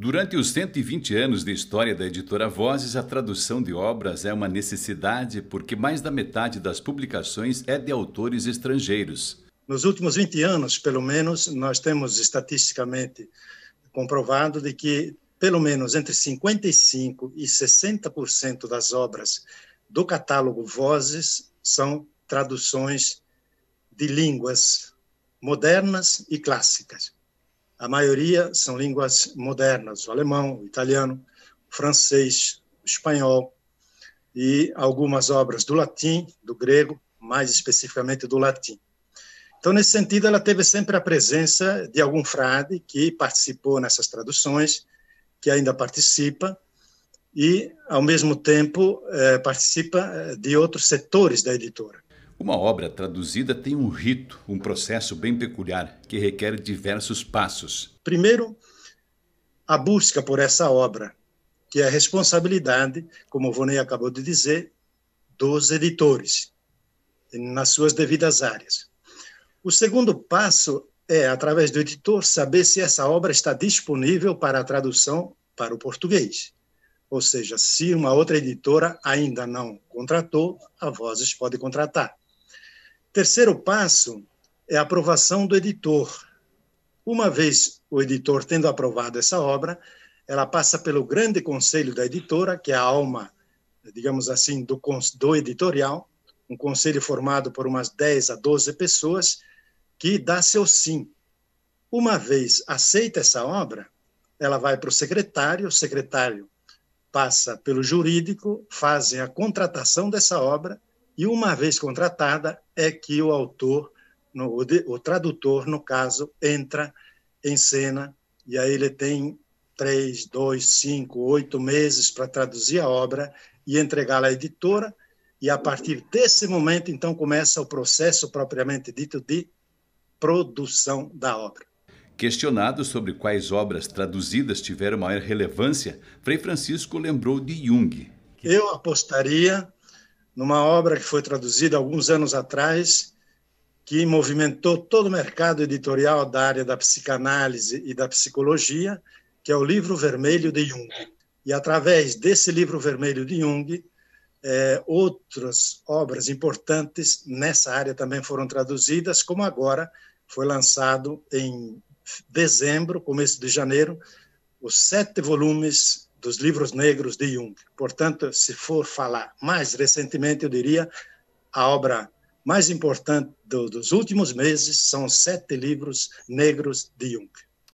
Durante os 120 anos de história da editora Vozes, a tradução de obras é uma necessidade porque mais da metade das publicações é de autores estrangeiros. Nos últimos 20 anos, pelo menos, nós temos estatisticamente comprovado de que pelo menos entre 55 e 60% das obras do catálogo Vozes são traduções de línguas modernas e clássicas. A maioria são línguas modernas, o alemão, o italiano, o francês, o espanhol e algumas obras do latim, do grego, mais especificamente do latim. Então, nesse sentido, ela teve sempre a presença de algum frade que participou nessas traduções, que ainda participa, e, ao mesmo tempo, eh, participa eh, de outros setores da editora. Uma obra traduzida tem um rito, um processo bem peculiar, que requer diversos passos. Primeiro, a busca por essa obra, que é a responsabilidade, como o Vonei acabou de dizer, dos editores, nas suas devidas áreas. O segundo passo é, através do editor, saber se essa obra está disponível para a tradução para o português. Ou seja, se uma outra editora ainda não contratou, a Vozes pode contratar. Terceiro passo é a aprovação do editor. Uma vez o editor tendo aprovado essa obra, ela passa pelo grande conselho da editora, que é a alma, digamos assim, do, do editorial, um conselho formado por umas 10 a 12 pessoas, que dá seu sim. Uma vez aceita essa obra, ela vai para o secretário, o secretário passa pelo jurídico, fazem a contratação dessa obra e uma vez contratada, é que o autor, no, o, de, o tradutor, no caso, entra em cena, e aí ele tem três, dois, cinco, oito meses para traduzir a obra e entregá-la à editora, e a partir desse momento, então, começa o processo propriamente dito de produção da obra. Questionado sobre quais obras traduzidas tiveram maior relevância, Frei Francisco lembrou de Jung. Eu apostaria numa obra que foi traduzida alguns anos atrás, que movimentou todo o mercado editorial da área da psicanálise e da psicologia, que é o Livro Vermelho de Jung. E através desse Livro Vermelho de Jung, é, outras obras importantes nessa área também foram traduzidas, como agora foi lançado em dezembro, começo de janeiro, os sete volumes dos livros negros de Jung. Portanto, se for falar mais recentemente, eu diria a obra mais importante do, dos últimos meses são os sete livros negros de Jung.